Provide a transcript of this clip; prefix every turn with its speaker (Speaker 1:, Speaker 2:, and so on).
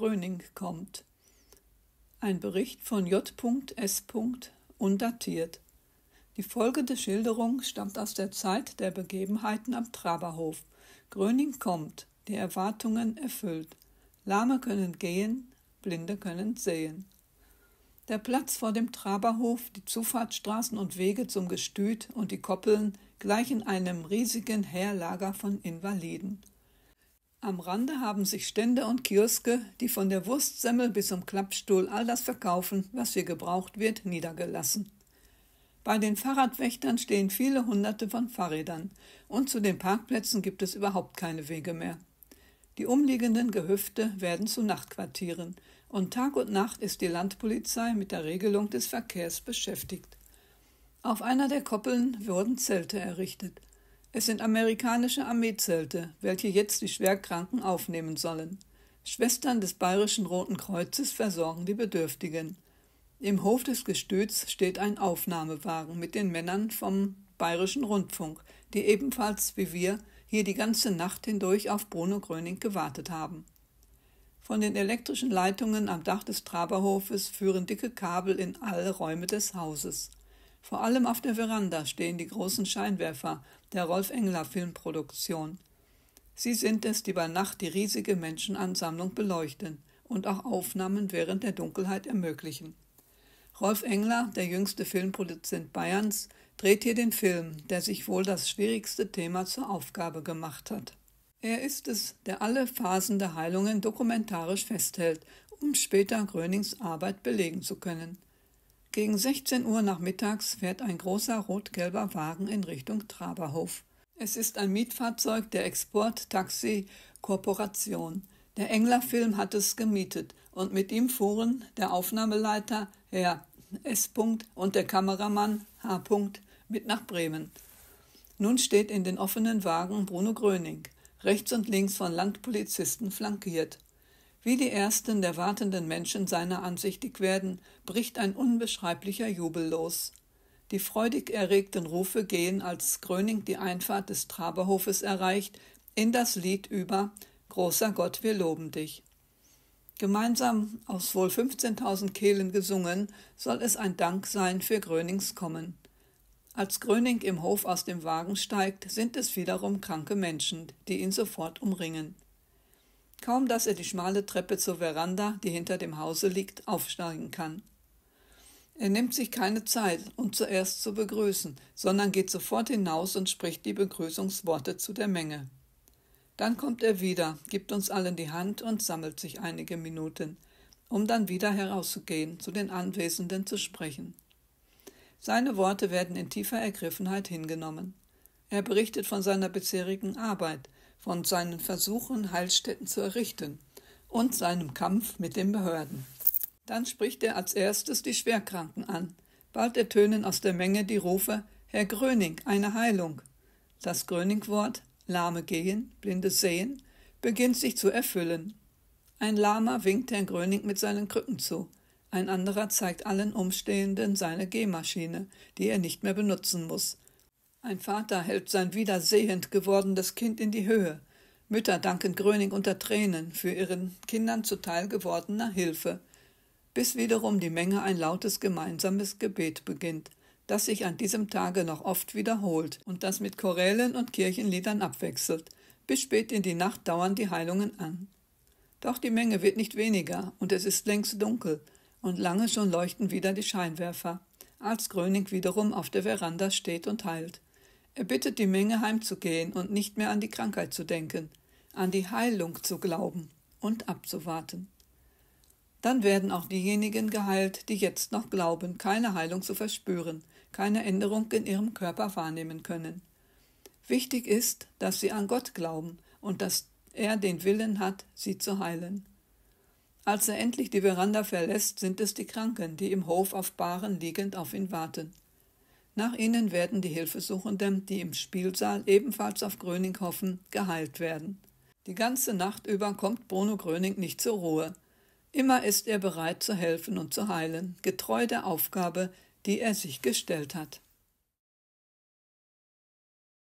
Speaker 1: Gröning kommt. Ein Bericht von J.S. undatiert. Die folgende Schilderung stammt aus der Zeit der Begebenheiten am Traberhof. Gröning kommt, die Erwartungen erfüllt. Lahme können gehen, Blinde können sehen. Der Platz vor dem Traberhof, die Zufahrtsstraßen und Wege zum Gestüt und die Koppeln gleichen einem riesigen Heerlager von Invaliden. Am Rande haben sich Stände und Kioske, die von der Wurstsemmel bis zum Klappstuhl all das verkaufen, was hier gebraucht wird, niedergelassen. Bei den Fahrradwächtern stehen viele Hunderte von Fahrrädern und zu den Parkplätzen gibt es überhaupt keine Wege mehr. Die umliegenden Gehöfte werden zu Nachtquartieren und Tag und Nacht ist die Landpolizei mit der Regelung des Verkehrs beschäftigt. Auf einer der Koppeln wurden Zelte errichtet. Es sind amerikanische Armeezelte, welche jetzt die Schwerkranken aufnehmen sollen. Schwestern des Bayerischen Roten Kreuzes versorgen die Bedürftigen. Im Hof des Gestüts steht ein Aufnahmewagen mit den Männern vom Bayerischen Rundfunk, die ebenfalls wie wir hier die ganze Nacht hindurch auf Bruno Gröning gewartet haben. Von den elektrischen Leitungen am Dach des Traberhofes führen dicke Kabel in alle Räume des Hauses. Vor allem auf der Veranda stehen die großen Scheinwerfer der Rolf Engler Filmproduktion. Sie sind es, die bei Nacht die riesige Menschenansammlung beleuchten und auch Aufnahmen während der Dunkelheit ermöglichen. Rolf Engler, der jüngste Filmproduzent Bayerns, dreht hier den Film, der sich wohl das schwierigste Thema zur Aufgabe gemacht hat. Er ist es, der alle Phasen der Heilungen dokumentarisch festhält, um später Grönings Arbeit belegen zu können. Gegen 16 Uhr nachmittags fährt ein großer rot-gelber Wagen in Richtung Traberhof. Es ist ein Mietfahrzeug der Export Taxi Korporation. Der Engler Film hat es gemietet und mit ihm fuhren der Aufnahmeleiter Herr S. und der Kameramann H. mit nach Bremen. Nun steht in den offenen Wagen Bruno Gröning, rechts und links von Landpolizisten flankiert. Wie die ersten der wartenden Menschen seiner ansichtig werden, bricht ein unbeschreiblicher Jubel los. Die freudig erregten Rufe gehen, als Gröning die Einfahrt des Traberhofes erreicht, in das Lied über Großer Gott, wir loben dich. Gemeinsam aus wohl 15.000 Kehlen gesungen, soll es ein Dank sein für Grönings Kommen. Als Gröning im Hof aus dem Wagen steigt, sind es wiederum kranke Menschen, die ihn sofort umringen kaum dass er die schmale Treppe zur Veranda, die hinter dem Hause liegt, aufsteigen kann. Er nimmt sich keine Zeit, um zuerst zu begrüßen, sondern geht sofort hinaus und spricht die Begrüßungsworte zu der Menge. Dann kommt er wieder, gibt uns allen die Hand und sammelt sich einige Minuten, um dann wieder herauszugehen, zu den Anwesenden zu sprechen. Seine Worte werden in tiefer Ergriffenheit hingenommen. Er berichtet von seiner bisherigen Arbeit, von seinen Versuchen, Heilstätten zu errichten und seinem Kampf mit den Behörden. Dann spricht er als erstes die Schwerkranken an. Bald ertönen aus der Menge die Rufe Herr Gröning, eine Heilung. Das Gröning-Wort Lahme gehen, blinde sehen beginnt sich zu erfüllen. Ein Lama winkt Herrn Gröning mit seinen Krücken zu. Ein anderer zeigt allen Umstehenden seine Gehmaschine, die er nicht mehr benutzen muss. Ein Vater hält sein wiedersehend gewordenes Kind in die Höhe. Mütter danken Gröning unter Tränen für ihren Kindern zuteil gewordener Hilfe, bis wiederum die Menge ein lautes gemeinsames Gebet beginnt, das sich an diesem Tage noch oft wiederholt und das mit Chorälen und Kirchenliedern abwechselt. Bis spät in die Nacht dauern die Heilungen an. Doch die Menge wird nicht weniger und es ist längst dunkel und lange schon leuchten wieder die Scheinwerfer, als Gröning wiederum auf der Veranda steht und heilt. Er bittet die Menge heimzugehen und nicht mehr an die Krankheit zu denken, an die Heilung zu glauben und abzuwarten. Dann werden auch diejenigen geheilt, die jetzt noch glauben, keine Heilung zu verspüren, keine Änderung in ihrem Körper wahrnehmen können. Wichtig ist, dass sie an Gott glauben und dass er den Willen hat, sie zu heilen. Als er endlich die Veranda verlässt, sind es die Kranken, die im Hof auf Bahren liegend auf ihn warten. Nach ihnen werden die Hilfesuchenden, die im Spielsaal ebenfalls auf Gröning hoffen, geheilt werden. Die ganze Nacht über kommt Bruno Gröning nicht zur Ruhe. Immer ist er bereit zu helfen und zu heilen, getreu der Aufgabe, die er sich gestellt hat.